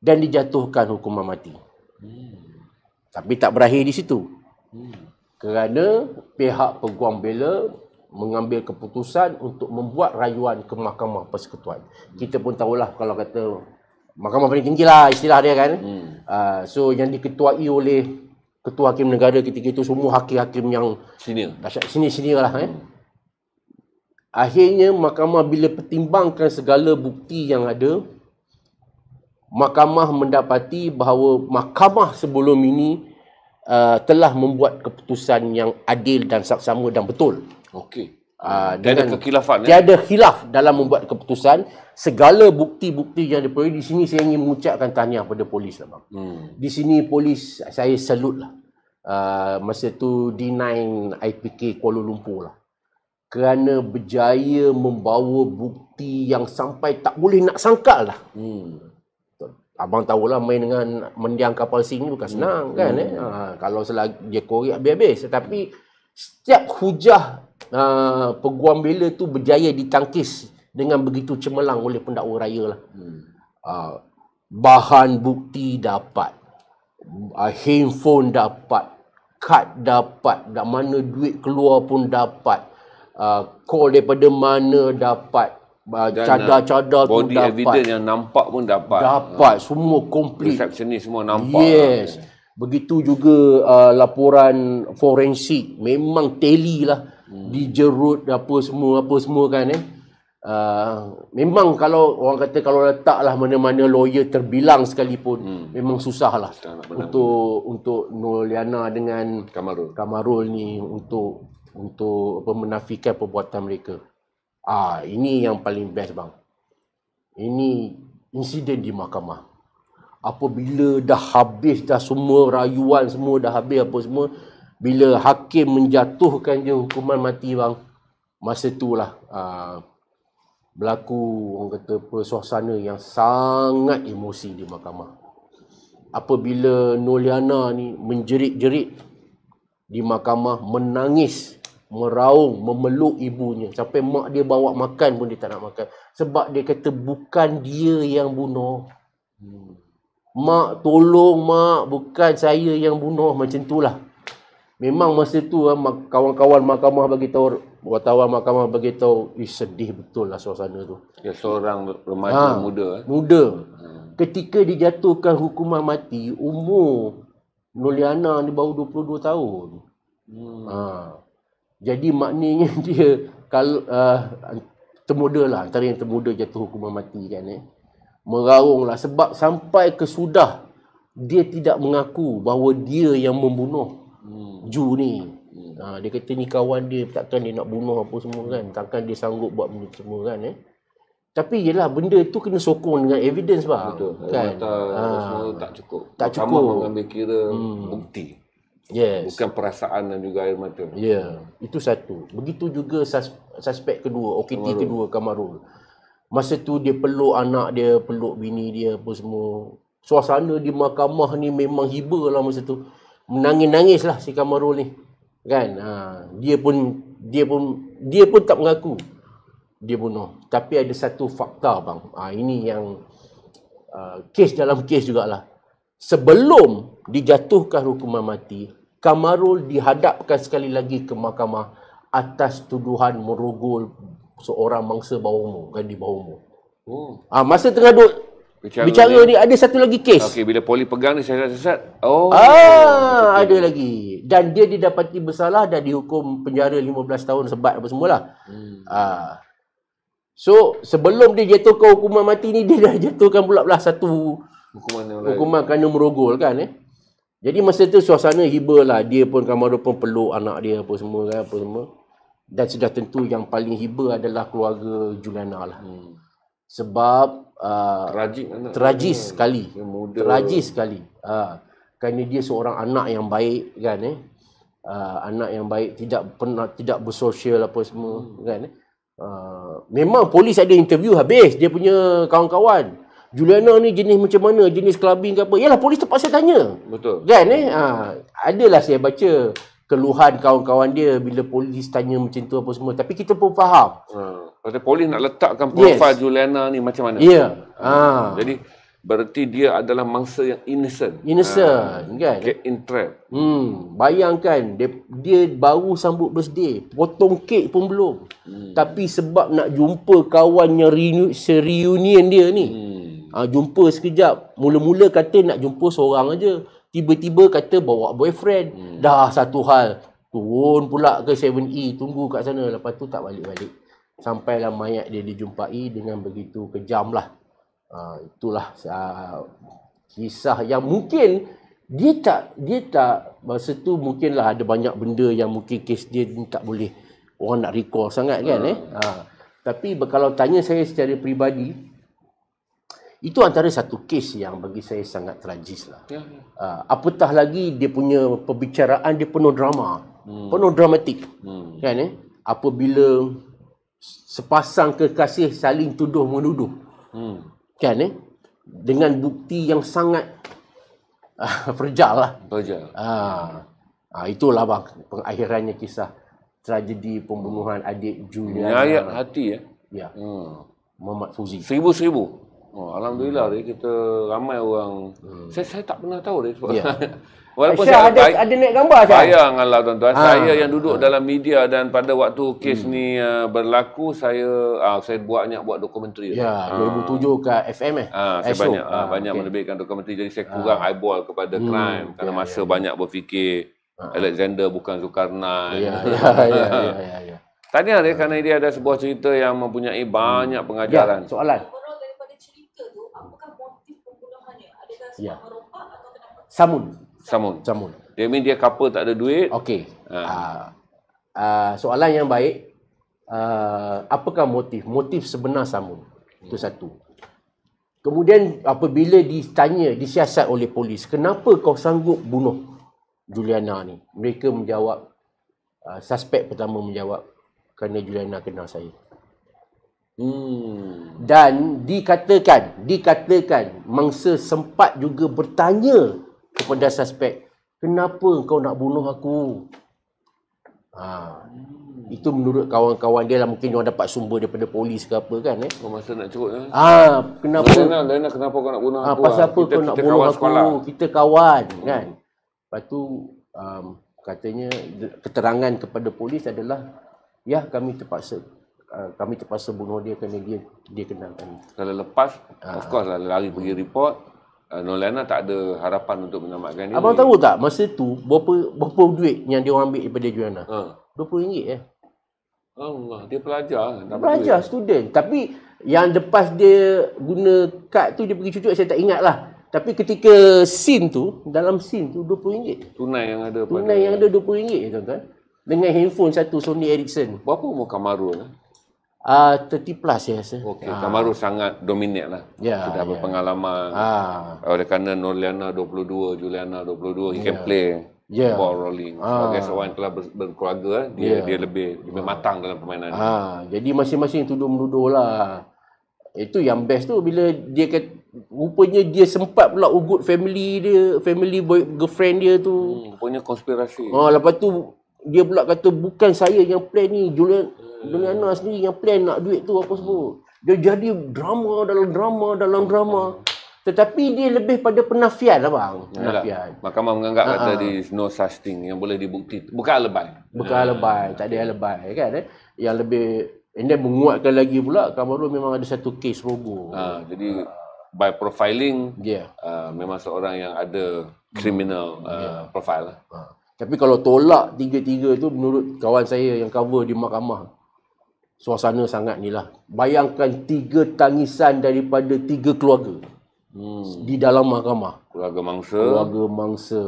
dan dijatuhkan hukuman mati. Hmm. Tapi tak berakhir di situ. Hmm kerana pihak peguam bela mengambil keputusan untuk membuat rayuan ke mahkamah persekutuan. Kita pun tahulah kalau kata mahkamah paling tinggi lah istilah dia kan. Hmm. Uh, so yang diketuai oleh ketua hakim negara ketika itu semua hakim-hakim yang sini, sini senior-senior lah eh. Hmm. Akhirnya mahkamah bila pertimbangkan segala bukti yang ada mahkamah mendapati bahawa mahkamah sebelum ini uh, telah membuat keputusan yang adil dan saksama dan betul. Okey. Uh, tiada kekilafan. Ya? Tiada ya? khilaf dalam membuat keputusan. Segala bukti-bukti yang diperoleh di sini saya ingin mengucapkan tahniah kepada polis. Lah, bang. Hmm. Di sini polis saya salut lah. Uh, masa tu D9 IPK Kuala Lumpur lah. Kerana berjaya membawa bukti yang sampai tak boleh nak sangka lah. Hmm. Abang tahulah main dengan mendiang kapal sing ni bukan senang hmm. kan eh. Hmm. Ha, kalau selagi dia korek habis-habis. Tetapi setiap hujah ha, peguam bela tu berjaya ditangkis dengan begitu cemerlang oleh pendakwa raya lah. Hmm. Ha, bahan bukti dapat. Ha, handphone dapat. Kad dapat. Dan mana duit keluar pun dapat. Uh, call daripada mana dapat cadar-cadar eh, tu dapat. Body evidence yang nampak pun dapat. Dapat. Ha. Semua komplit. ni semua nampak. Yes. Lah. Begitu juga uh, laporan forensik. Memang teli lah. Hmm. Dijerut apa semua, apa semua kan eh. Uh, memang kalau orang kata kalau letaklah mana-mana lawyer terbilang sekalipun hmm. memang susahlah Benar. untuk untuk Noliana dengan Kamarul. Kamarul ni untuk untuk apa menafikan perbuatan mereka. Ah, ini yang paling best bang. Ini insiden di mahkamah. Apabila dah habis dah semua rayuan semua dah habis apa semua, bila hakim menjatuhkan je hukuman mati bang, masa itulah ah, berlaku orang kata suasana yang sangat emosi di mahkamah. Apabila Noliana ni menjerit-jerit di mahkamah menangis meraung, memeluk ibunya. Sampai mak dia bawa makan pun dia tak nak makan. Sebab dia kata bukan dia yang bunuh. Hmm. Mak tolong mak, bukan saya yang bunuh. Macam tu lah Memang masa tu ah, kawan-kawan mahkamah bagi tahu wartawan mahkamah bagi tahu ih sedih betul lah suasana tu. Ya seorang remaja ha, muda. Eh. Muda. Hmm. Ketika dijatuhkan hukuman mati, umur Noliana ni baru 22 tahun. Hmm. Ha. Jadi maknanya dia kalau uh, termuda lah antara yang termuda jatuh hukuman mati kan eh. Meraung lah sebab sampai ke sudah dia tidak mengaku bahawa dia yang membunuh hmm. Ju ni. Ha, dia kata ni kawan dia takkan dia nak bunuh apa semua kan. Takkan dia sanggup buat benda semua kan eh. Tapi yelah benda tu kena sokong dengan evidence bang. Betul. Kan? Mata, ha. tak cukup. Tak cukup. Sama mengambil kira hmm. bukti. Yes. Bukan perasaan dan juga air mata. Ya, yeah. itu satu. Begitu juga sus suspek kedua, OKT Kamarul. kedua Kamarul. Masa tu dia peluk anak dia, peluk bini dia apa semua. Suasana di mahkamah ni memang hibur lah masa tu. Menangis-nangis lah si Kamarul ni. Kan? Ha. Dia pun dia pun dia pun tak mengaku dia bunuh. Tapi ada satu fakta bang. Ha, ini yang uh, kes dalam kes jugalah. Sebelum dijatuhkan hukuman mati, Kamarul dihadapkan sekali lagi ke mahkamah atas tuduhan merogol seorang mangsa bawah umur, di bawah umur. Hmm. Ah, masa tengah duduk bicara, bicara ni. ada satu lagi kes. Okey, bila poli pegang ni saya sesat. Oh. Ah, okay. ada lagi. Dan dia didapati bersalah dan dihukum penjara 15 tahun sebab apa semualah. Hmm. Ah. So, sebelum dia jatuhkan hukuman mati ni, dia dah jatuhkan pula-pula satu hukuman, hukuman kerana merogol kan eh. Jadi masa tu suasana hiba lah. Dia pun Kamarul pun peluk anak dia apa semua kan, apa semua. Dan sudah tentu yang paling hiba adalah keluarga Juliana lah. Hmm. Sebab uh, tragis, tragis dia. sekali. Dia tragis sekali. Uh, kerana dia seorang anak yang baik kan eh. Uh, anak yang baik tidak pernah tidak bersosial apa semua hmm. kan eh? uh, memang polis ada interview habis dia punya kawan-kawan Juliana ni jenis macam mana? Jenis kelabing ke apa? Yalah polis terpaksa tanya. Betul. Kan eh? Ha, adalah saya baca keluhan kawan-kawan dia bila polis tanya macam tu apa semua. Tapi kita pun faham. Ha. Pada polis nak letakkan profil yes. Juliana ni macam mana? Ya. Yeah. Ha. ha. Jadi berarti dia adalah mangsa yang innocent. Innocent ha. kan? Get in trap. Hmm. Bayangkan dia, dia baru sambut birthday. Potong kek pun belum. Hmm. Tapi sebab nak jumpa kawan yang reunion dia ni. Hmm. Ha, jumpa sekejap. Mula-mula kata nak jumpa seorang aja. Tiba-tiba kata bawa boyfriend. Hmm. Dah satu hal. Turun pula ke 7E. Tunggu kat sana. Lepas tu tak balik-balik. Sampailah mayat dia dijumpai dengan begitu kejam lah. Ha, itulah ah, kisah yang mungkin dia tak dia tak masa tu mungkinlah ada banyak benda yang mungkin kes dia tak boleh orang nak recall sangat kan uh. eh ha tapi kalau tanya saya secara peribadi itu antara satu kes yang bagi saya sangat tragis lah. Ya, ya. Uh, apatah lagi dia punya perbicaraan dia penuh drama, hmm. penuh dramatik. Hmm. Kan eh? Apabila sepasang kekasih saling tuduh menuduh. Hmm. Kan eh? Dengan bukti yang sangat perjal ah, lah. Perjal. uh, uh, itulah bang pengakhirannya kisah tragedi pembunuhan adik Julia. Nyayat hati ya. Ya. Hmm. Muhammad Fuzi. Seribu-seribu. Oh, alhamdulillah hmm. dia kita ramai orang. Hmm. Saya saya tak pernah tahu dia sebab. Yeah. Walaupun Syah saya ada ay- ada naik gambar saya. Bayanglah tuan-tuan, ha. saya yang duduk ha. dalam media dan pada waktu kes hmm. ni uh, berlaku, saya uh, saya buat banyak buat dokumentari. Ya, yeah, ha. 2007 ke FM eh. Ha, saya Esok. banyak ha. Ha, banyak okay. menerbitkan dokumentari jadi saya kurang ha. eyeball kepada hmm. crime kerana yeah, ya, masa yeah, banyak berfikir ha. Alexander bukan Zulkarnain. Ya, ya, ya, ya, ya, ya. Tanya dia ha. kerana dia ada sebuah cerita yang mempunyai banyak hmm. pengajaran. Yeah, soalan. ya. merompak Samun. Samun. Samun. Dia mean dia couple tak ada duit. Okey. Ha. Uh, uh, soalan yang baik. Uh, apakah motif? Motif sebenar samun. Hmm. Itu satu. Kemudian apabila ditanya, disiasat oleh polis, kenapa kau sanggup bunuh Juliana ni? Mereka menjawab, uh, suspek pertama menjawab, kerana Juliana kenal saya. Hmm. Dan dikatakan, dikatakan mangsa sempat juga bertanya kepada suspek, kenapa kau nak bunuh aku? Ha. Hmm. Itu menurut kawan-kawan dia lah mungkin orang dapat sumber daripada polis ke apa kan eh. Kau oh, masa nak cerut eh? Ah, kenapa? Lain, lain, kenapa kau nak bunuh ha, aku? Ah, pasal apa kita, kau nak bunuh aku? Sekolah. Kita kawan hmm. kan. Lepas tu um, katanya keterangan kepada polis adalah ya kami terpaksa Ah, kami terpaksa bunuh dia kerana dia dia kenalkan. Kalau lepas, ah. of course lah lari pergi report. Uh, Nolana tak ada harapan untuk menyelamatkan dia. Abang tahu tak masa tu berapa berapa duit yang dia ambil daripada Juliana? Ha. RM20 eh. Allah, dia pelajar. Eh? Dia pelajar, student. Tapi yang lepas dia guna kad tu dia pergi cucuk saya tak ingat lah. Tapi ketika sin tu, dalam sin tu RM20. Tunai yang ada. Tunai yang ada RM20 tuan-tuan. Dengan handphone satu Sony Ericsson. Berapa umur Kamarul? Eh? Uh, ah, 30 plus saya rasa. Eh. Okey, ha. Kamaru sangat dominat lah. Ya, Sudah ya. berpengalaman. Ya. Ha. Ah. Oleh kerana Norliana 22, Juliana 22, he ya. can play ya. ball rolling. Ha. Sebagai seorang telah ber- berkeluarga, eh, dia ya. dia lebih, lebih matang dalam permainan. Ha. Jadi masing-masing tuduh-menuduh lah. Itu yang best tu bila dia kata, rupanya dia sempat pula ugut family dia, family boy, girlfriend dia tu. Hmm, rupanya konspirasi. Ha, lepas tu dia pula kata bukan saya yang plan ni, Julian dengan Nas sendiri yang plan nak duit tu apa semua. Dia jadi drama dalam drama dalam drama. Tetapi dia lebih pada penafian lah bang. Penafian. Yalah. Mahkamah menganggap Ha-ha. kata di ha. no such thing yang boleh dibukti. Bukan alibi. Bukan ha. alibi. Tak ada alibi kan. Eh? Yang lebih ini menguatkan lagi pula Kamaru memang ada satu case rogo. Ha, jadi by profiling yeah. Ha, uh, memang seorang yang ada criminal uh, yeah. profile. Ha. Tapi kalau tolak tiga-tiga tu menurut kawan saya yang cover di mahkamah suasana sangat ni lah. Bayangkan tiga tangisan daripada tiga keluarga. Hmm. Di dalam mahkamah. Keluarga mangsa. Keluarga mangsa.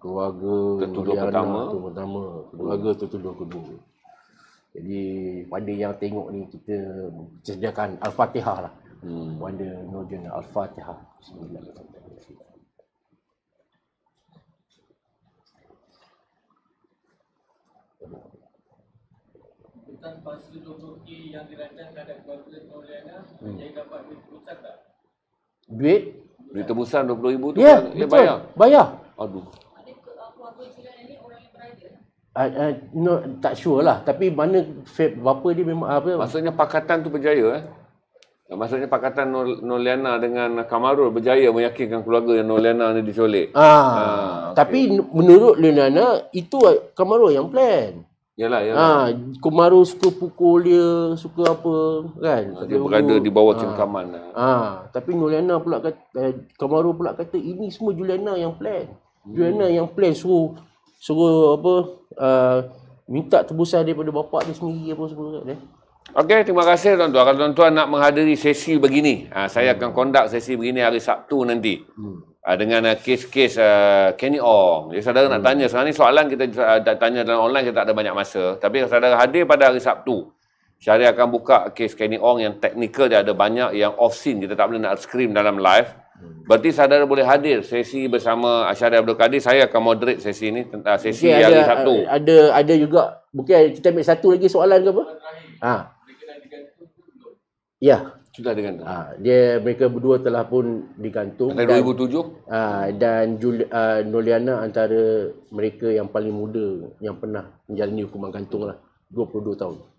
Keluarga tertuduh Mariana, pertama. Tertuduh pertama. Keluarga tertuduh kedua. Jadi pada yang tengok ni kita sediakan Al-Fatihah lah. Hmm. Pada Nurjana Al-Fatihah. Bismillahirrahmanirrahim. Pasal bahasa Turki yang dirancang ada kualitas Mauliana hmm. Dia dapat duit tebusan tak? Duit? Duit tebusan RM20,000 tu yeah, dia betul. bayar? bayar Aduh Uh, uh, no, tak sure lah tapi mana fab bapa dia memang apa maksudnya pakatan tu berjaya eh maksudnya pakatan Noliana dengan Kamarul berjaya meyakinkan keluarga yang Noliana ni diculik ah, ah okay. tapi menurut Noliana itu Kamarul yang plan Yalah, yalah. Ha, Kumaru suka pukul dia, suka apa, kan? Ha, dia berada di bawah ah. cengkaman. Ha. Ha. tapi Juliana pula kata, eh, Kumaru pula kata, ini semua Juliana yang plan. Hmm. Juliana yang plan suruh, suruh apa, uh, minta tebusan daripada bapak dia sendiri, apa semua. Kan? Eh. Okey, terima kasih tuan-tuan. Kalau tuan-tuan nak menghadiri sesi begini, ha, saya hmm. akan conduct sesi begini hari Sabtu nanti. Hmm uh, dengan uh, kes-kes uh, Kenny Ong. Ya saudara hmm. nak tanya sekarang ni soalan kita uh, tanya dalam online kita tak ada banyak masa tapi saudara hadir pada hari Sabtu. Syari akan buka kes Kenny Ong yang teknikal dia ada banyak yang off scene kita tak boleh nak scream dalam live. Hmm. Berarti saudara boleh hadir sesi bersama Asyari Abdul Kadir. Saya akan moderate sesi ini. Uh, sesi mungkin hari ada, Sabtu. Eh, ada ada juga. Mungkin kita ambil satu lagi soalan ke apa? Ha. Ya. Yeah. Sudah dengan ha, dia mereka berdua telah pun digantung pada 2007 dan, ha, dan Jul, ha, ah, Noliana antara mereka yang paling muda yang pernah menjalani hukuman gantung 22 lah, tahun.